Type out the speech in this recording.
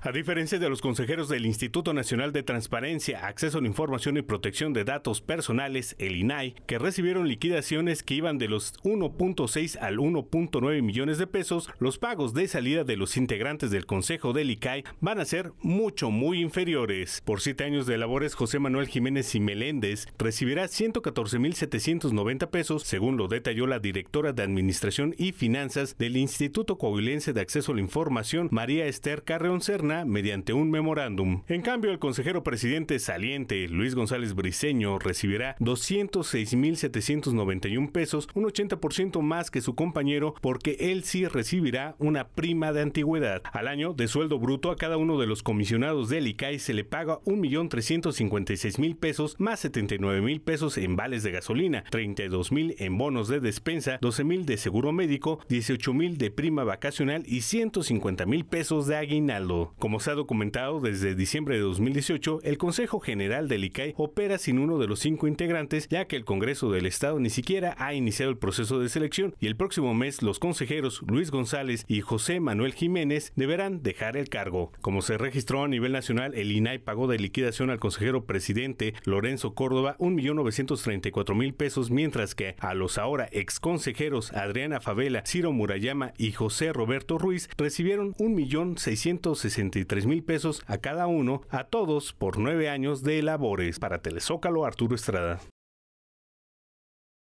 A diferencia de los consejeros del Instituto Nacional de Transparencia, Acceso a la Información y Protección de Datos Personales, el INAI, que recibieron liquidaciones que iban de los 1.6 al 1.9 millones de pesos, los pagos de salida de los integrantes del Consejo del ICAI van a ser mucho, muy inferiores. Por siete años de labores, José Manuel Jiménez y Meléndez recibirá 114.790 pesos, según lo detalló la directora de Administración y Finanzas del Instituto Coahuilense de Acceso a la Información, María Esther Carreón Cerna mediante un memorándum. En cambio, el consejero presidente saliente, Luis González Briceño, recibirá 206.791 pesos, un 80% más que su compañero, porque él sí recibirá una prima de antigüedad. Al año, de sueldo bruto a cada uno de los comisionados del ICAI e se le paga 1.356.000 pesos más 79.000 pesos en vales de gasolina, 32.000 en bonos de despensa, 12.000 de seguro médico, 18.000 de prima vacacional y 150.000 pesos de aguinaldo. Como se ha documentado desde diciembre de 2018, el Consejo General del ICAI e opera sin uno de los cinco integrantes, ya que el Congreso del Estado ni siquiera ha iniciado el proceso de selección y el próximo mes los consejeros Luis González y José Manuel Jiménez deberán dejar el cargo. Como se registró a nivel nacional, el INAI e pagó de liquidación al consejero presidente Lorenzo Córdoba 1.934.000 pesos, mientras que a los ahora ex consejeros Adriana Favela, Ciro Murayama y José Roberto Ruiz recibieron 1.660.000 mil pesos a cada uno, a todos por nueve años de labores. Para Telezócalo, Arturo Estrada.